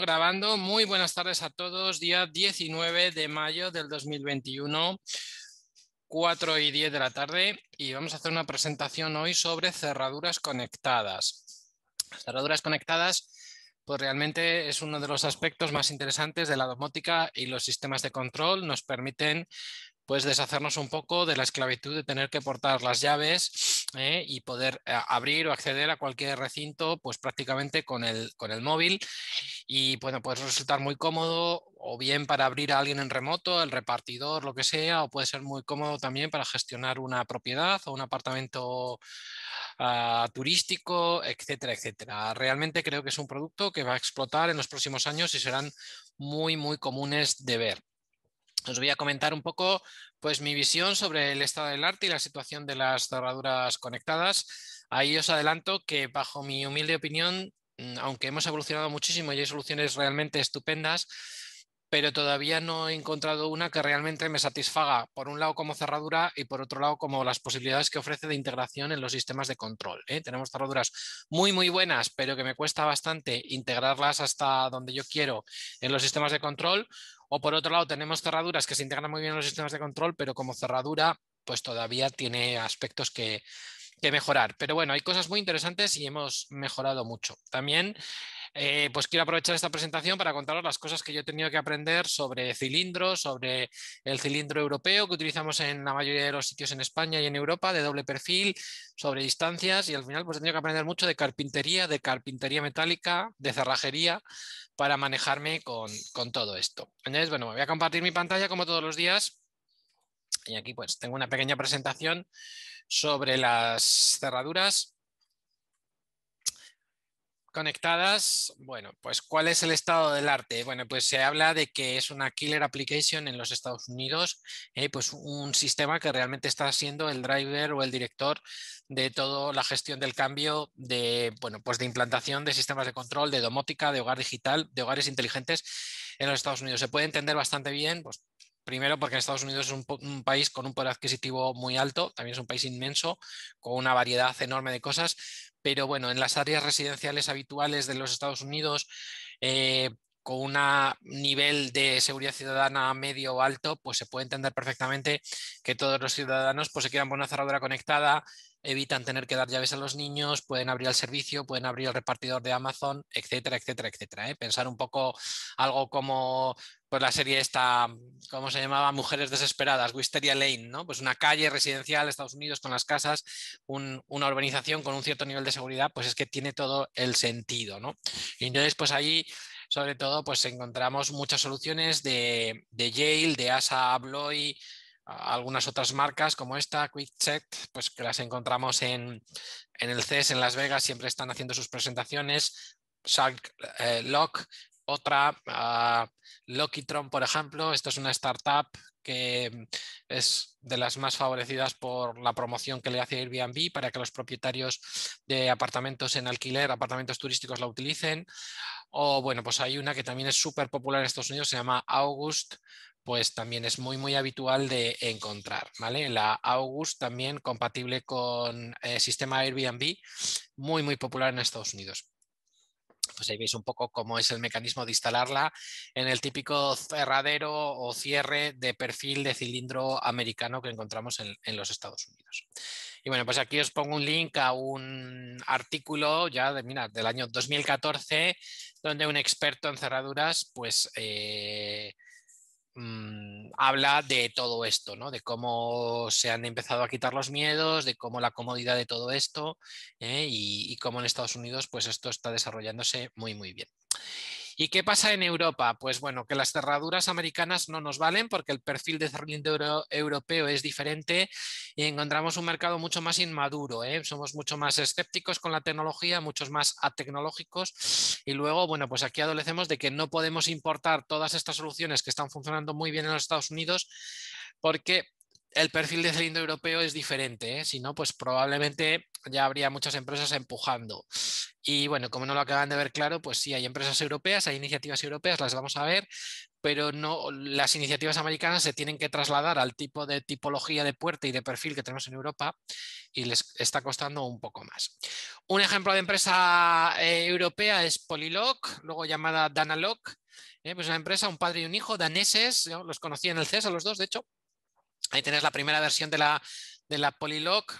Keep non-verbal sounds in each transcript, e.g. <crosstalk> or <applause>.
grabando. Muy buenas tardes a todos. Día 19 de mayo del 2021, 4 y 10 de la tarde. Y vamos a hacer una presentación hoy sobre cerraduras conectadas. Cerraduras conectadas, pues realmente es uno de los aspectos más interesantes de la domótica y los sistemas de control. Nos permiten pues deshacernos un poco de la esclavitud de tener que portar las llaves ¿eh? y poder eh, abrir o acceder a cualquier recinto pues prácticamente con el, móvil y bueno, puede resultar muy cómodo o bien para abrir a alguien en remoto, el repartidor, lo que sea, o puede ser muy cómodo también para gestionar una propiedad o un apartamento ah, turístico, etcétera, etcétera. Realmente creo que es un producto que va a explotar en los próximos años y serán muy, muy comunes de ver os voy a comentar un poco pues, mi visión sobre el estado del arte y la situación de las cerraduras conectadas. Ahí os adelanto que bajo mi humilde opinión, mm, aunque hemos evolucionado muchísimo y hay soluciones realmente estupendas, pero todavía no he encontrado una que realmente me satisfaga, por un lado como cerradura y por otro lado como las posibilidades que ofrece de integración en los sistemas de control. ¿eh? Tenemos cerraduras muy, muy buenas, pero que me cuesta bastante integrarlas hasta donde yo quiero en los sistemas de control o por otro lado, tenemos cerraduras que se integran muy bien en los sistemas de control, pero como cerradura, pues todavía tiene aspectos que, que mejorar. Pero bueno, hay cosas muy interesantes y hemos mejorado mucho. También eh, pues quiero aprovechar esta presentación para contaros las cosas que yo he tenido que aprender sobre cilindros, sobre el cilindro europeo que utilizamos en la mayoría de los sitios en España y en Europa, de doble perfil, sobre distancias y al final pues he tenido que aprender mucho de carpintería, de carpintería metálica, de cerrajería para manejarme con, todo esto. bueno, me voy a compartir mi pantalla como todos los días y aquí pues tengo una pequeña presentación sobre las cerraduras conectadas, bueno, pues ¿cuál es el estado del arte? Bueno, pues se habla de que es una killer application en los Estados Unidos, eh, pues un sistema que realmente está siendo el driver o el director de toda la gestión del cambio de, bueno, pues de implantación de sistemas de control, de domótica, de hogar digital, de hogares inteligentes en los Estados Unidos. Se puede entender bastante bien, pues Primero, porque Estados Unidos es un, país con un poder adquisitivo muy alto, también es un país inmenso, con una variedad enorme de cosas, pero bueno, en las áreas residenciales habituales de los Estados Unidos, eh, con un nivel de seguridad ciudadana medio o alto, pues se puede entender perfectamente que todos los ciudadanos pues, se quieran poner una cerradura conectada, evitan tener que dar llaves a los niños, pueden abrir el servicio, pueden abrir el repartidor de Amazon, etcétera, etcétera, etcétera. ¿eh? Pensar un poco algo como pues la serie esta, ¿cómo se llamaba? Mujeres Desesperadas, Wisteria Lane, ¿no? Pues una calle residencial de Estados Unidos con las casas, una urbanización con un cierto nivel de seguridad, pues es que tiene todo el sentido, ¿no? Y entonces, pues ahí sobre todo, pues encontramos muchas soluciones de, de Yale, de Asa Abloy, algunas otras marcas como esta, QuickCheck, pues que las encontramos en, el CES en Las Vegas, siempre están haciendo sus presentaciones. Shark eh, Lock, otra, Lockytron ah, Lockitron, por ejemplo, esto es una startup que mm, es de las más favorecidas por la promoción que le hace Airbnb para que los propietarios de apartamentos en alquiler, apartamentos turísticos, la utilicen. O bueno, pues hay una que también es súper popular en Estados Unidos, se llama August, pues también es muy, muy habitual de encontrar. ¿vale? La August también compatible con el eh, sistema Airbnb, muy, muy popular en Estados Unidos. Pues ahí veis un poco cómo es el mecanismo de instalarla en el típico cerradero o cierre de perfil de cilindro americano que encontramos en, los Estados Unidos. Y bueno, pues aquí os pongo un link a un artículo ya de, del año 2014, donde un experto en cerraduras pues, eh, Mm, habla de todo esto, ¿no? de cómo se han empezado a quitar los miedos, de cómo la comodidad de todo esto ¿eh? y, y, cómo en Estados Unidos pues esto está desarrollándose muy, muy bien. ¿Y qué pasa en Europa? Pues bueno, que las cerraduras americanas no nos valen porque el perfil de cerramiento europeo es diferente y encontramos un mercado mucho más inmaduro. ¿eh? Somos mucho más escépticos con la tecnología, muchos más atecnológicos. Y luego, bueno, pues aquí adolecemos de que no podemos importar todas estas soluciones que están funcionando muy bien en los Estados Unidos porque el perfil de cilindro europeo es diferente, ¿eh? si no, pues probablemente ya habría muchas empresas empujando. Y bueno, como no lo acaban de ver claro, pues sí, hay empresas europeas, hay iniciativas europeas, las vamos a ver, pero no, las iniciativas americanas se tienen que trasladar al tipo de tipología de puerta y de perfil que tenemos en Europa y les está costando un poco más. Un ejemplo de empresa eh, europea es Polilock, luego llamada Danalock, eh, pues una empresa, un padre y un hijo, daneses, los conocí en el CES a los dos, de hecho, Ahí tenéis la primera versión de la, de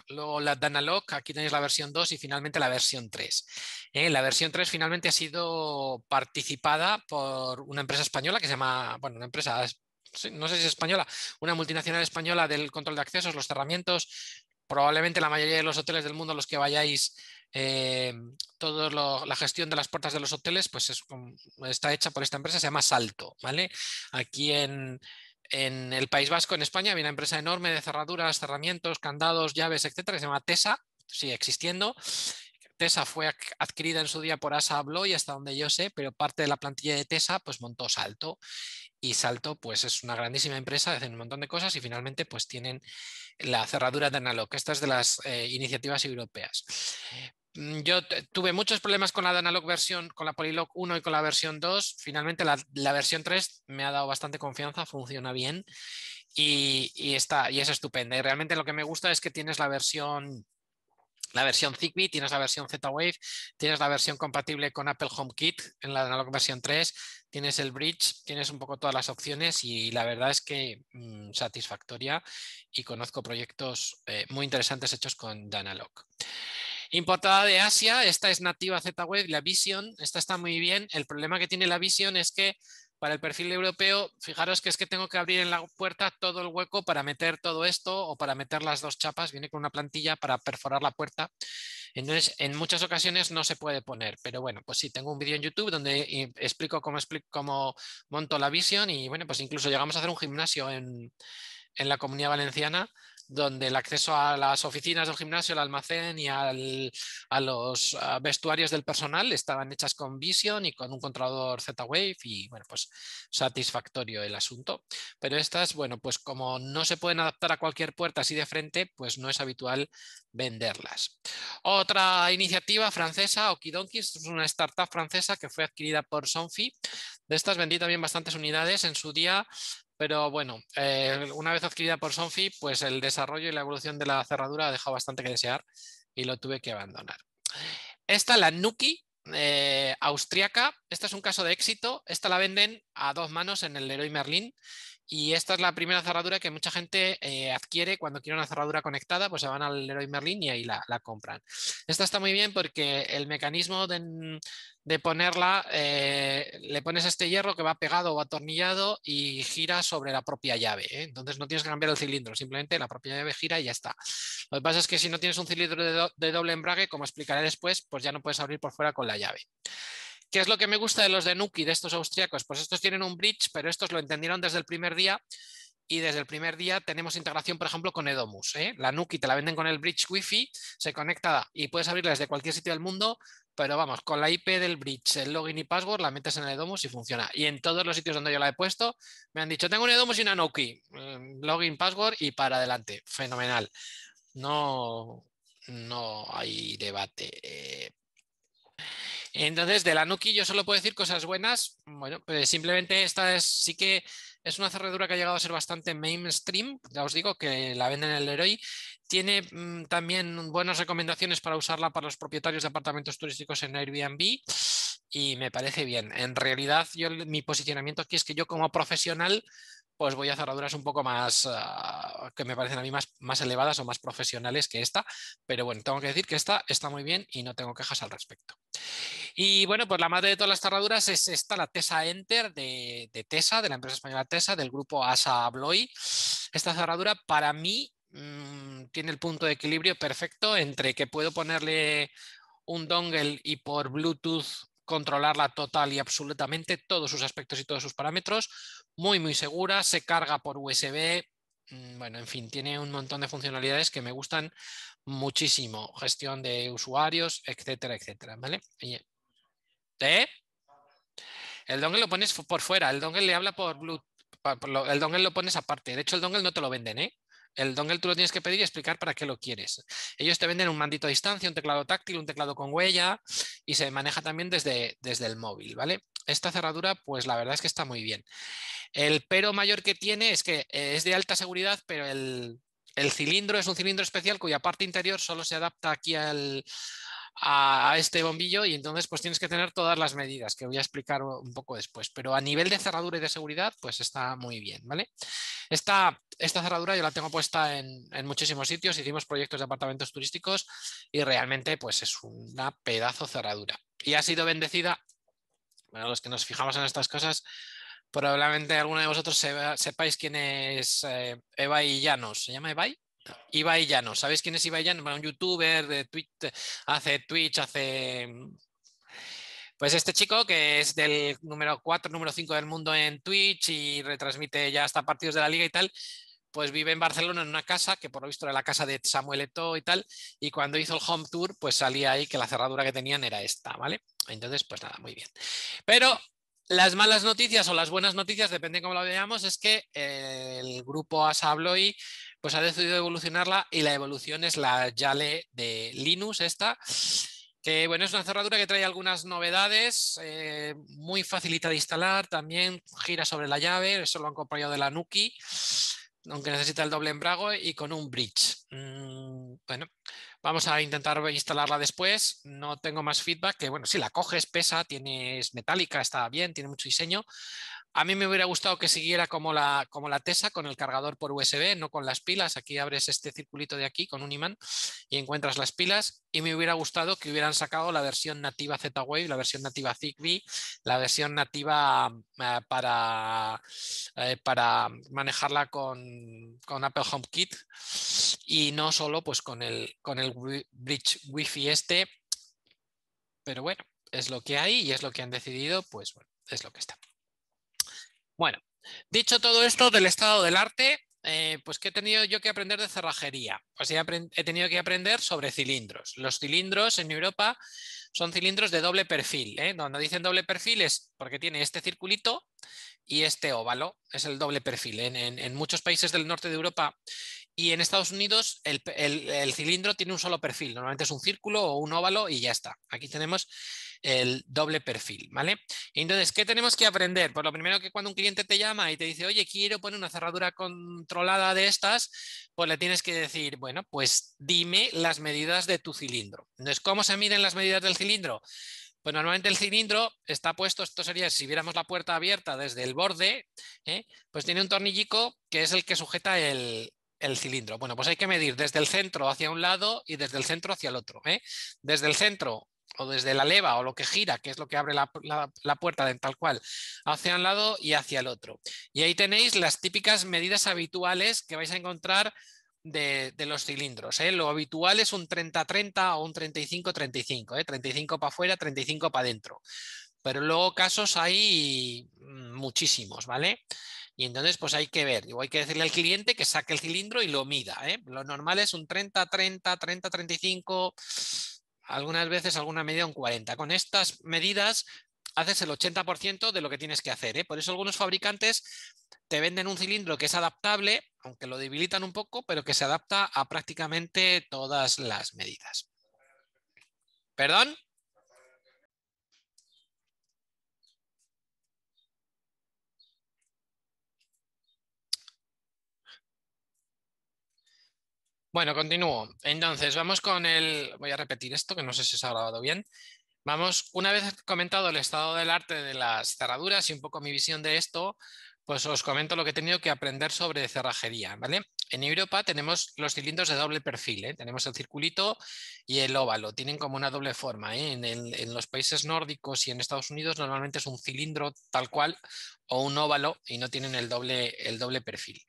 luego la Danalock, aquí tenéis la versión 2 y finalmente la versión 3. Eh, la versión 3 finalmente ha sido participada por una empresa española que se llama, bueno, una empresa, no sé si es española, una multinacional española del control de accesos, los cerramientos, probablemente la mayoría de los hoteles del mundo a los que vayáis, eh, toda la gestión de las puertas de los hoteles, pues está hecha por esta empresa, se llama Salto, ¿vale? Aquí en, en el País Vasco, en España, había una empresa enorme de cerraduras, cerramientos, candados, llaves, etcétera, que se llama TESA, sigue existiendo. TESA fue adquirida en su día por Asa y hasta donde yo sé, pero parte de la plantilla de TESA pues montó Salto y Salto pues es una grandísima empresa, hacen un montón de cosas y finalmente pues tienen la cerradura de Analog. Esta es de las eh, iniciativas europeas. Mm, yo tuve muchos problemas con la Analog versión, con la Polylog 1 y con la versión 2. Finalmente la, versión 3 me ha dado bastante confianza, funciona bien y, está, y es estupenda. Y realmente lo que me gusta es que tienes la versión la versión Zigbee, tienes la versión Z-Wave, tienes la versión compatible con Apple HomeKit en la Analog versión 3, tienes el Bridge, tienes un poco todas las opciones y la verdad es que mm, satisfactoria y conozco proyectos eh, muy interesantes hechos con Danalog. Importada de Asia, esta es nativa z web la Vision, esta está muy bien. El problema que tiene la Vision es que para el perfil europeo, fijaros que es que tengo que abrir en la puerta todo el hueco para meter todo esto o para meter las dos chapas, viene con una plantilla para perforar la puerta. Entonces, en muchas ocasiones no se puede poner, pero bueno, pues sí, tengo un vídeo en YouTube donde eh, explico cómo, cómo monto la Vision y bueno, pues incluso llegamos a hacer un gimnasio en, en la comunidad valenciana donde el acceso a las oficinas del gimnasio, al almacén y a los vestuarios del personal estaban hechas con Vision y con un controlador Z-Wave y bueno, pues satisfactorio el asunto. Pero estas, bueno, pues como no se pueden adaptar a cualquier puerta así de frente, pues no es habitual venderlas. Otra iniciativa francesa, Okidonki, es una startup francesa que fue adquirida por Sonfi. De estas vendí también bastantes unidades en su día pero bueno, eh, una vez adquirida por Sonfi, pues el desarrollo y la evolución de la cerradura ha dejado bastante que desear y lo tuve que abandonar. Esta, la Nuki, eh, austriaca, esta es un caso de éxito. Esta la venden a dos manos en el Leroy Merlin y esta es la primera cerradura que mucha gente eh, adquiere cuando quiere una cerradura conectada, pues se van al Leroy Merlin y la, compran. Esta está muy bien porque el mecanismo de, mm, ponerla, eh, le pones este hierro que va pegado o atornillado y gira sobre la propia llave. ¿eh? Entonces no tienes que cambiar el cilindro, simplemente la propia llave gira y ya está. Lo que pasa es que si no tienes un cilindro de doble embrague, como explicaré después, pues ya no puedes abrir por fuera con la llave. ¿Qué es lo que me gusta de los de Nuki, de estos austriacos? Pues estos tienen un bridge, pero estos lo entendieron desde el primer día y desde el primer día tenemos integración, por ejemplo, con Edomus. ¿eh? La Nuki te la venden con el bridge Wi-Fi, se conecta y puedes abrirla desde cualquier sitio del mundo, pero vamos, con la IP del bridge, el login y password, la metes en el Edomus y funciona. Y en todos los sitios donde yo la he puesto, me han dicho, tengo un Edomus y una Nuki, mm, login, password y para adelante. Fenomenal. No, no hay debate. Entonces, de la Nuki yo solo puedo decir cosas buenas. Bueno, pues simplemente esta es sí que es una cerradura que ha llegado a ser bastante mainstream, ya os digo que la venden en el Leroy. Tiene mm, también buenas recomendaciones para usarla para los propietarios de apartamentos turísticos en Airbnb y me parece bien. En realidad, yo, mi posicionamiento aquí es que yo como profesional pues voy a cerraduras un poco más, ah, que me parecen a mí más, más elevadas o más profesionales que esta, pero bueno, tengo que decir que esta está muy bien y no tengo quejas al respecto. Y bueno, pues la madre de todas las cerraduras es esta, la Tesa Enter de, Tesa, de la empresa española Tesa, del grupo Asa Abloy. Esta cerradura para mí mm, tiene el punto de equilibrio perfecto entre que puedo ponerle un dongle y por Bluetooth controlarla total y absolutamente, todos sus aspectos y todos sus parámetros, muy, muy segura, se carga por USB, mm, bueno, en fin, tiene un montón de funcionalidades que me gustan muchísimo, gestión de usuarios, etcétera, etcétera, ¿vale? ¿eh? El dongle lo pones por fuera, el dongle le habla por Bluetooth, el dongle lo pones aparte, de hecho el dongle no te lo venden, ¿eh? El dongle tú lo tienes que pedir y explicar para qué lo quieres. Ellos te venden un mandito a distancia, un teclado táctil, un teclado con huella y se maneja también desde, desde el móvil, ¿vale? Esta cerradura, pues la verdad es que está muy bien. El pero mayor que tiene es que eh, es de alta seguridad, pero el, el cilindro es un cilindro especial cuya parte interior solo se adapta aquí al, a este bombillo y entonces pues tienes que tener todas las medidas que voy a explicar un poco después. Pero a nivel de cerradura y de seguridad pues está muy bien, ¿vale? Esta, esta cerradura yo la tengo puesta en, muchísimos sitios, hicimos proyectos de apartamentos turísticos y realmente pues es una pedazo cerradura. Y ha sido bendecida, bueno, los que nos fijamos en estas cosas, probablemente alguno de vosotros sepáis quién es Eva eh, y Llanos. ¿Se llama Eva Ibai Llano. ¿Sabéis quién es Ibai Llano? un youtuber de Twitch, hace Twitch, hace... Pues este chico que es del número 4, número 5 del mundo en Twitch y retransmite ya hasta partidos de la liga y tal, pues vive en Barcelona en una casa, que por lo visto era la casa de Samuel Eto y tal, y cuando hizo el home tour, pues salía ahí que la cerradura que tenían era esta, ¿vale? Entonces, pues nada, muy bien. Pero las malas noticias o las buenas noticias, depende cómo lo veamos, es que eh, el grupo Asa pues ha decidido evolucionarla y la evolución es la Yale de Linux, esta, que bueno, es una cerradura que trae algunas novedades, eh, muy facilita de instalar, también gira sobre la llave, eso lo han comprado de la Nuki, aunque necesita el doble embrago y con un bridge. Mm, bueno, vamos a intentar instalarla después, no tengo más feedback, que bueno, si la coges, pesa, tiene, es metálica, está bien, tiene mucho diseño, a mí me hubiera gustado que siguiera como la, como la TESA, con el cargador por USB, no con las pilas. Aquí abres este circulito de aquí con un imán y encuentras las pilas. Y me hubiera gustado que hubieran sacado la versión nativa Z-Wave, la versión nativa Zigbee, la versión nativa eh, para, eh, para manejarla con, con, Apple HomeKit y no solo pues, con, el, con el bridge Wi-Fi este. Pero bueno, es lo que hay y es lo que han decidido, pues bueno, es lo que está. Bueno, dicho todo esto del estado del arte, eh, pues ¿qué he tenido yo que aprender de cerrajería. Pues he, he, tenido que aprender sobre cilindros. Los cilindros en Europa son cilindros de doble perfil. ¿eh? donde dicen doble perfil es porque tiene este circulito y este óvalo. Es el doble perfil. ¿eh? En, muchos países del norte de Europa y en Estados Unidos el cilindro tiene un solo perfil. Normalmente es un círculo o un óvalo y ya está. Aquí tenemos el doble perfil, ¿vale? Entonces, ¿qué tenemos que aprender? Pues lo primero que cuando un cliente te llama y te dice, oye, quiero poner una cerradura controlada de estas, pues le tienes que decir, bueno, pues dime las medidas de tu cilindro. Entonces, ¿cómo se miden las medidas del cilindro? Pues normalmente el cilindro está puesto, esto sería si viéramos la puerta abierta desde el borde, ¿eh? pues tiene un tornillico que es el que sujeta el, cilindro. Bueno, pues hay que medir desde el centro hacia un lado y desde el centro hacia el otro. ¿eh? Desde el centro o desde la leva o lo que gira, que es lo que abre la, puerta de tal cual, hacia un lado y hacia el otro. Y ahí tenéis las típicas medidas habituales que vais a encontrar de, los cilindros. ¿eh? Lo habitual es un 30-30 o un 35-35, 35 para afuera, 35 para adentro. Pero luego casos hay mm, muchísimos, ¿vale? Y entonces pues hay que ver, o hay que decirle al cliente que saque el cilindro y lo mida. ¿eh? Lo normal es un 30-30, 30-35 algunas veces alguna medida en 40. Con estas medidas haces el 80% de lo que tienes que hacer. ¿eh? Por eso algunos fabricantes te venden un cilindro que es adaptable, aunque lo debilitan un poco, pero que se adapta a prácticamente todas las medidas. ¿Perdón? Bueno, continúo. Entonces, vamos con el... Voy a repetir esto, que no sé si se ha grabado bien. Vamos, una vez comentado el estado del arte de las cerraduras y un poco mi visión de esto, pues os comento lo que he tenido que aprender sobre cerrajería, ¿vale? En Europa tenemos los cilindros de doble perfil, ¿eh? tenemos el circulito y el óvalo, tienen como una doble forma. ¿eh? En, los países nórdicos y en Estados Unidos normalmente es un cilindro tal cual o un óvalo y no tienen el doble, el doble perfil.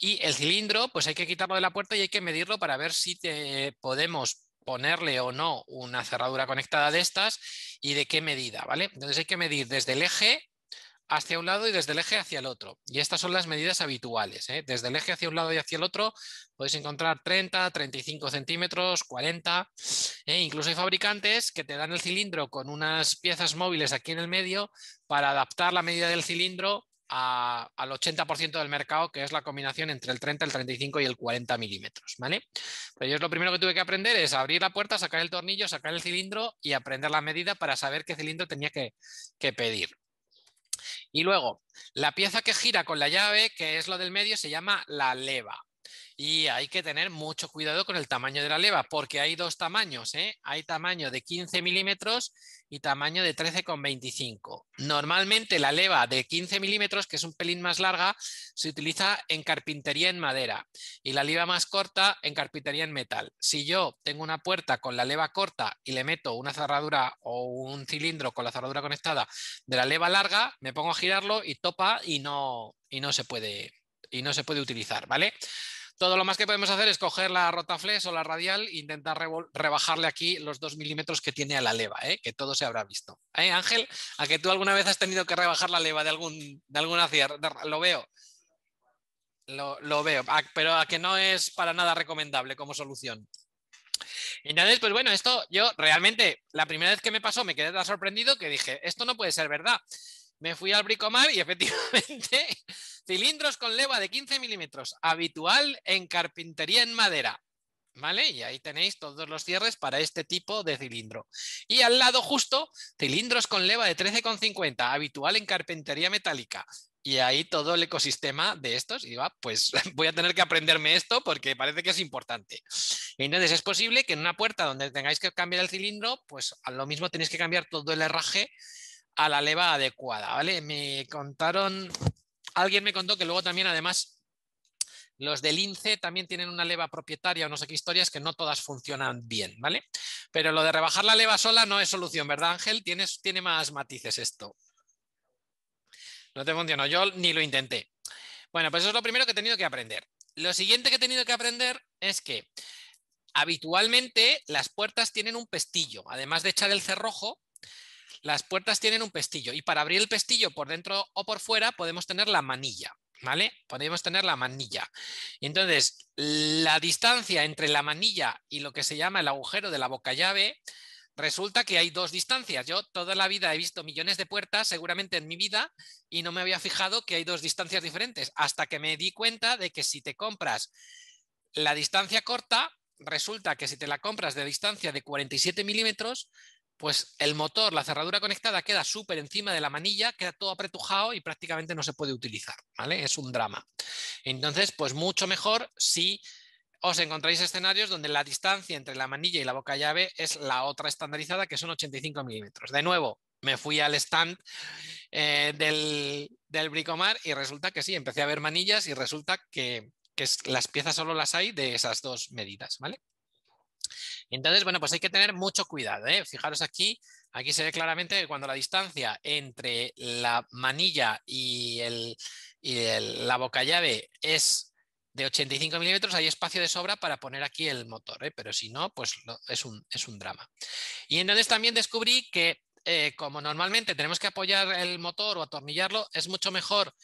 Y el cilindro, pues hay que quitarlo de la puerta y hay que medirlo para ver si te podemos ponerle o no una cerradura conectada de estas y de qué medida, ¿vale? Entonces hay que medir desde el eje hacia un lado y desde el eje hacia el otro. Y estas son las medidas habituales. ¿eh? Desde el eje hacia un lado y hacia el otro podéis encontrar 30, 35 centímetros, 40. ¿eh? Incluso hay fabricantes que te dan el cilindro con unas piezas móviles aquí en el medio para adaptar la medida del cilindro al 80% del mercado, que es la combinación entre el 30, el 35 y el 40 milímetros, ¿vale? Pero yo lo primero que tuve que aprender es abrir la puerta, sacar el tornillo, sacar el cilindro y aprender la medida para saber qué cilindro tenía que pedir. Y luego, la pieza que gira con la llave, que es lo del medio, se llama la leva. Y hay que tener mucho cuidado con el tamaño de la leva, porque hay dos tamaños. ¿eh? Hay tamaño de 15 milímetros y tamaño de 13,25. Normalmente la leva de 15 milímetros, que es un pelín más larga, se utiliza en carpintería en madera y la leva más corta en carpintería en metal. Si yo tengo una puerta con la leva corta y le meto una cerradura o un cilindro con la cerradura conectada de la leva larga, me pongo a girarlo y topa y no, y no, se, puede, y no se puede utilizar, ¿vale? Todo lo más que podemos hacer es coger la rotaflex o la radial e intentar rebajarle aquí los dos milímetros que tiene a la leva, ¿eh? que todo se habrá visto. ¿Eh, Ángel, ¿a que tú alguna vez has tenido que rebajar la leva de, algún, de alguna cierre? Lo veo. Lo, veo, ah, pero a que no es para nada recomendable como solución. Entonces, pues bueno, esto yo realmente, la primera vez que me pasó me quedé tan sorprendido que dije, esto no puede ser verdad me fui al bricomar y <laughs> efectivamente cilindros con leva de 15 milímetros, habitual en carpintería en madera. ¿Vale? Y ahí tenéis todos los cierres para este tipo de cilindro. Y al lado justo, cilindros con leva de 13,50, habitual en carpintería metálica. Y ahí todo el ecosistema de estos, y va, pues <laughs> voy a tener que aprenderme esto porque parece que es importante. Entonces es posible que en una puerta donde tengáis que cambiar el cilindro, pues a lo mismo tenéis que cambiar todo el herraje a la leva adecuada, ¿vale? Me contaron, alguien me contó que luego también además los del INCE también tienen una leva propietaria o no sé qué historias que no todas funcionan bien, ¿vale? Pero lo de rebajar la leva sola no es solución, ¿verdad Ángel? Tienes, tiene más matices esto. No te funcionó, yo ni lo intenté. Bueno, pues eso es lo primero que he tenido que aprender. Lo siguiente que he tenido que aprender es que habitualmente las puertas tienen un pestillo. Además de echar el cerrojo, las puertas tienen un pestillo y para abrir el pestillo por dentro o por fuera podemos tener la manilla. ¿Vale? Podemos tener la manilla. Entonces, la distancia entre la manilla y lo que se llama el agujero de la boca llave resulta que hay dos distancias. Yo toda la vida he visto millones de puertas, seguramente en mi vida, y no me había fijado que hay dos distancias diferentes, hasta que me di cuenta de que si te compras la distancia corta, resulta que si te la compras de distancia de 47 milímetros, pues el motor, la cerradura conectada queda súper encima de la manilla, queda todo apretujado y prácticamente no se puede utilizar, ¿vale? Es un drama. Entonces, pues mucho mejor si os encontráis escenarios donde la distancia entre la manilla y la boca llave es la otra estandarizada, que son 85 milímetros. De nuevo, me fui al stand eh, del, del, bricomar y resulta que sí, empecé a ver manillas y resulta que, que las piezas solo las hay de esas dos medidas, ¿vale? Entonces, bueno, pues hay que tener mucho cuidado. ¿eh? Fijaros aquí, aquí se ve claramente que cuando la distancia entre la manilla y, la boca llave es de 85 milímetros, hay espacio de sobra para poner aquí el motor, ¿eh? pero si no, pues es, un, drama. Y entonces también descubrí que eh, como normalmente tenemos que apoyar el motor o atornillarlo, es mucho mejor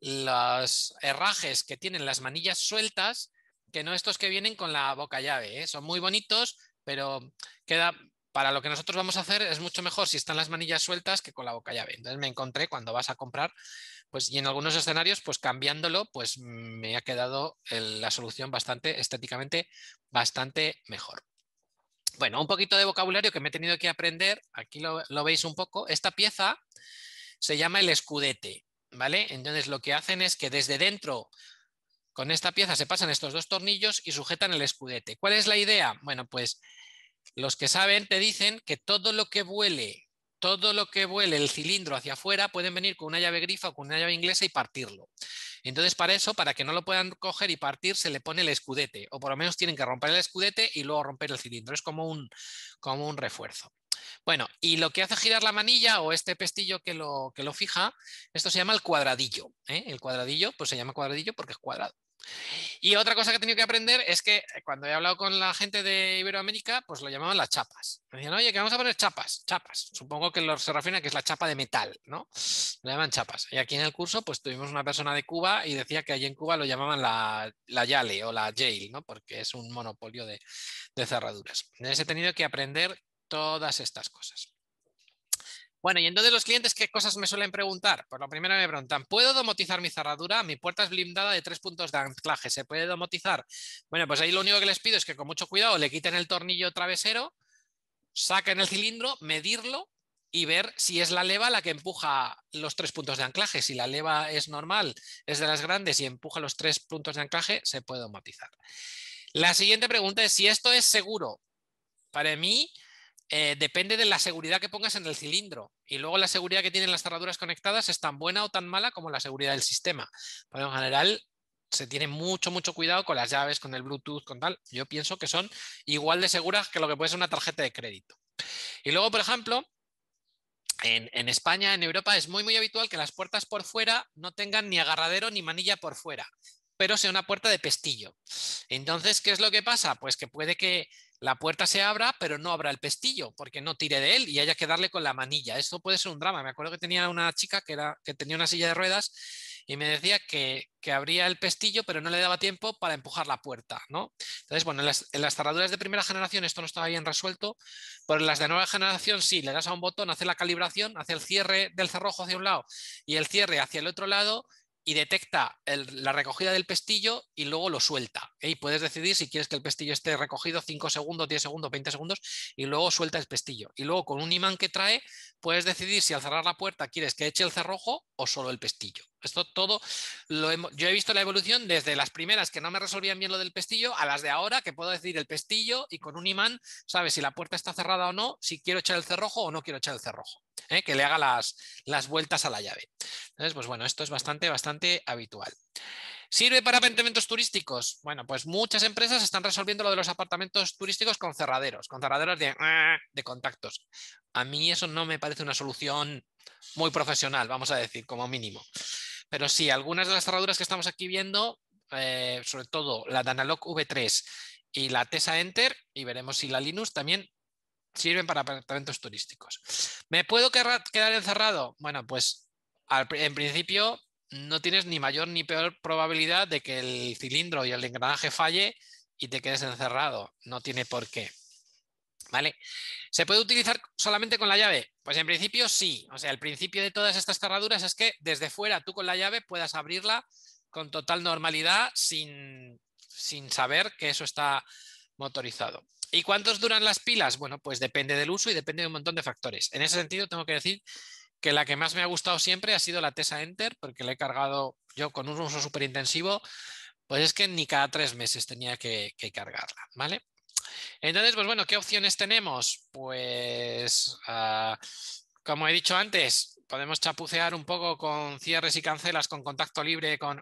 los herrajes que tienen las manillas sueltas que no estos que vienen con la boca llave. Son muy bonitos, pero queda, para lo que nosotros vamos a hacer es mucho mejor si están las manillas sueltas que con la boca llave. Entonces me encontré cuando vas a comprar, pues y en algunos escenarios, pues cambiándolo, pues me ha quedado la solución bastante estéticamente bastante mejor. Bueno, un poquito de vocabulario que me he tenido que aprender, aquí lo, veis un poco. Esta pieza se llama el escudete, ¿vale? Entonces lo que hacen es que desde dentro con esta pieza se pasan estos dos tornillos y sujetan el escudete. ¿Cuál es la idea? Bueno, pues los que saben te dicen que todo lo que vuele todo lo que vuele el cilindro hacia afuera pueden venir con una llave grifa o con una llave inglesa y partirlo. Entonces, para eso, para que no lo puedan coger y partir, se le pone el escudete, o por lo menos tienen que romper el escudete y luego romper el cilindro. Es como un, como un refuerzo. Bueno, y lo que hace girar la manilla o este pestillo que lo, que lo fija, esto se llama el cuadradillo. ¿eh? El cuadradillo, pues se llama cuadradillo porque es cuadrado. Y otra cosa que he tenido que aprender es que eh, cuando he hablado con la gente de Iberoamérica, pues lo llamaban las chapas. decían, oye, que vamos a poner chapas, chapas. Supongo que lo se refiere a que es la chapa de metal, ¿no? Lo llaman chapas. Y aquí en el curso, pues tuvimos una persona de Cuba y decía que allí en Cuba lo llamaban la, Yale o la Yale, ¿no? Porque es un monopolio de, de cerraduras. Entonces he tenido que aprender todas estas cosas. Bueno, y entonces los clientes, ¿qué cosas me suelen preguntar? Pues lo primero me preguntan, ¿puedo domotizar mi cerradura? Mi puerta es blindada de tres puntos de anclaje, ¿se puede domotizar? Bueno, pues ahí lo único que les pido es que con mucho cuidado le quiten el tornillo travesero, saquen el cilindro, medirlo y ver si es la leva la que empuja los tres puntos de anclaje. Si la leva es normal, es de las grandes y empuja los tres puntos de anclaje, se puede domotizar. La siguiente pregunta es si esto es seguro. Para mí, eh, depende de la seguridad que pongas en el cilindro. Y luego la seguridad que tienen las cerraduras conectadas es tan buena o tan mala como la seguridad del sistema. Pero en general se tiene mucho, mucho cuidado con las llaves, con el Bluetooth, con tal. Yo pienso que son igual de seguras que lo que puede ser una tarjeta de crédito. Y luego, por ejemplo, en, en, España, en Europa, es muy, muy habitual que las puertas por fuera no tengan ni agarradero ni manilla por fuera, pero sea una puerta de pestillo. Entonces, ¿qué es lo que pasa? Pues que puede que la puerta se abra, pero no abra el pestillo, porque no tire de él y haya que darle con la manilla. Esto puede ser un drama. Me acuerdo que tenía una chica que, era, que tenía una silla de ruedas y me decía que, abría el pestillo, pero no le daba tiempo para empujar la puerta. ¿no? Entonces, bueno, en las, en las, cerraduras de primera generación esto no estaba bien resuelto, pero en las de nueva generación sí, le das a un botón, hace la calibración, hace el cierre del cerrojo hacia un lado y el cierre hacia el otro lado y detecta la recogida del pestillo y luego lo suelta. Y puedes decidir si quieres que el pestillo esté recogido 5 segundos, 10 segundos, 20 segundos y luego suelta el pestillo. Y luego con un imán que trae puedes decidir si al cerrar la puerta quieres que eche el cerrojo o solo el pestillo. Esto todo lo he, yo he visto la evolución desde las primeras que no me resolvían bien lo del pestillo a las de ahora que puedo decir el pestillo y con un imán sabes si la puerta está cerrada o no, si quiero echar el cerrojo o no quiero echar el cerrojo, ¿eh? que le haga las, las vueltas a la llave. Entonces, pues bueno, esto es bastante, bastante habitual. ¿Sirve para apartamentos turísticos? Bueno, pues muchas empresas están resolviendo lo de los apartamentos turísticos con cerraderos, con cerraderos de, de, contactos. A mí eso no me parece una solución muy profesional, vamos a decir, como mínimo. Pero sí, algunas de las cerraduras que estamos aquí viendo, eh, sobre todo la Danalog V3 y la TESA Enter, y veremos si la Linux también sirven para apartamentos turísticos. ¿Me puedo quedar encerrado? Bueno, pues en principio no tienes ni mayor ni peor probabilidad de que el cilindro y el engranaje falle y te quedes encerrado. No tiene por qué. ¿Vale? ¿Se puede utilizar solamente con la llave? Pues en principio sí. O sea, el principio de todas estas cerraduras es que desde fuera tú con la llave puedas abrirla con total normalidad sin, sin saber que eso está motorizado. ¿Y cuántos duran las pilas? Bueno, pues depende del uso y depende de un montón de factores. En ese sentido, tengo que decir que la que más me ha gustado siempre ha sido la Tesa Enter, porque la he cargado yo con un uso súper intensivo, pues es que ni cada tres meses tenía que, que cargarla, ¿vale? Entonces, pues bueno, ¿qué opciones tenemos? Pues, ah, como he dicho antes, podemos chapucear un poco con cierres y cancelas, con contacto libre, con...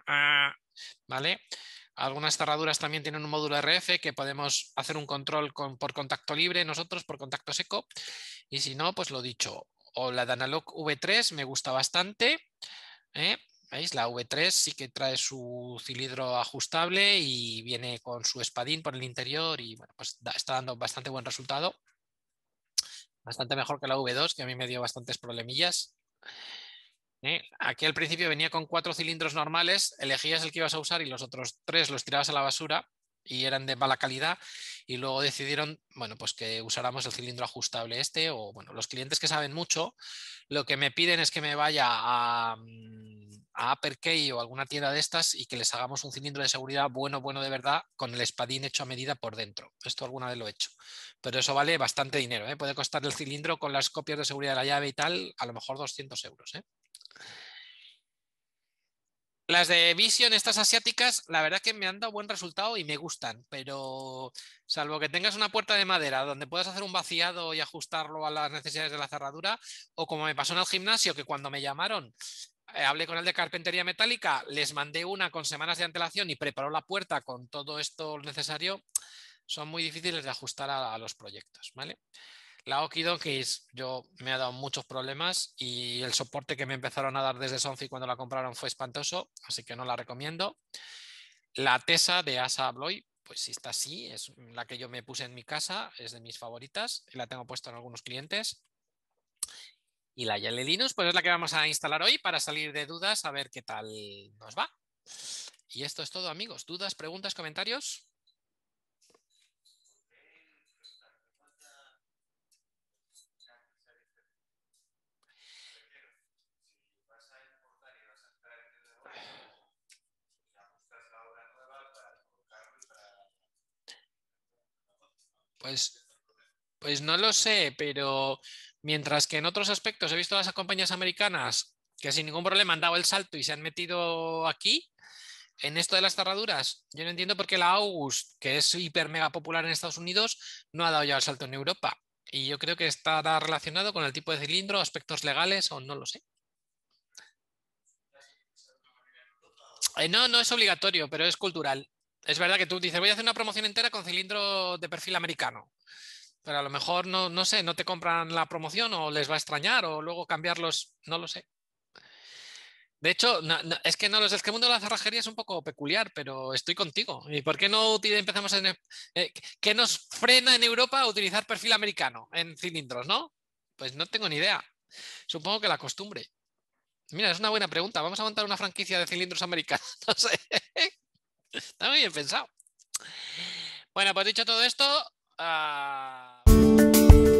¿Vale? Algunas cerraduras también tienen un módulo RF que podemos hacer un control por contacto libre nosotros, por contacto seco. Y si no, pues lo dicho, o la Analog V3 me gusta bastante. ¿eh? La V3 sí que trae su cilindro ajustable y viene con su espadín por el interior y bueno, pues está dando bastante buen resultado. Bastante mejor que la V2, que a mí me dio bastantes problemillas. Eh, aquí al principio venía con cuatro cilindros normales, elegías el que ibas a usar y los otros tres los tirabas a la basura y eran de mala calidad y luego decidieron, bueno, pues que usáramos el cilindro ajustable este o, bueno, los clientes que saben mucho, lo que me piden es que me vaya a... Mm, a Aperkey o alguna tienda de estas y que les hagamos un cilindro de seguridad bueno, bueno de verdad, con el espadín hecho a medida por dentro. Esto alguna vez lo he hecho. Pero eso vale bastante dinero. ¿eh? Puede costar el cilindro con las copias de seguridad de la llave y tal, a lo mejor 200 euros. ¿eh? Las de Vision, estas asiáticas, la verdad que me han dado buen resultado y me gustan, pero salvo que tengas una puerta de madera donde puedas hacer un vaciado y ajustarlo a las necesidades de la cerradura, o como me pasó en el gimnasio, que cuando me llamaron eh, hablé con el de carpentería metálica, les mandé una con semanas de antelación y preparó la puerta con todo esto necesario, son muy difíciles de ajustar a, los proyectos, ¿vale? La es, yo me ha dado muchos problemas y el soporte que me empezaron a dar desde Sonfi cuando la compraron fue espantoso, así que no la recomiendo. La Tesa de Asa Abloy, pues está sí, es la que yo me puse en mi casa, es de mis favoritas, y la tengo puesta en algunos clientes. Y la YALE Linux pues es la que vamos a instalar hoy para salir de dudas, a ver qué tal nos va. Y esto es todo, amigos. ¿Dudas, preguntas, comentarios? Pues, pues no lo sé, pero Mientras que en otros aspectos he visto a las compañías americanas que sin ningún problema han dado el salto y se han metido aquí. En esto de las cerraduras, yo no entiendo por qué la August, que es hiper mega popular en Estados Unidos, no ha dado ya el salto en Europa. Y yo creo que está relacionado con el tipo de cilindro, aspectos legales o no lo sé. Eh, no, no es obligatorio, pero es cultural. Es verdad que tú dices, voy a hacer una promoción entera con cilindro de perfil americano. Pero a lo mejor no, no sé, no te compran la promoción o les va a extrañar o luego cambiarlos, no lo sé. De hecho, es que no los es que el mundo de la cerrajería es un poco peculiar, pero estoy contigo. ¿Y por qué no empezamos en que eh, qué nos frena en Europa a utilizar perfil americano en cilindros, no? Pues no tengo ni idea. Supongo que la costumbre. Mira, es una buena pregunta. Vamos a montar una franquicia de cilindros americanos. <laughs> Está muy bien pensado. Bueno, pues dicho todo esto, Ah...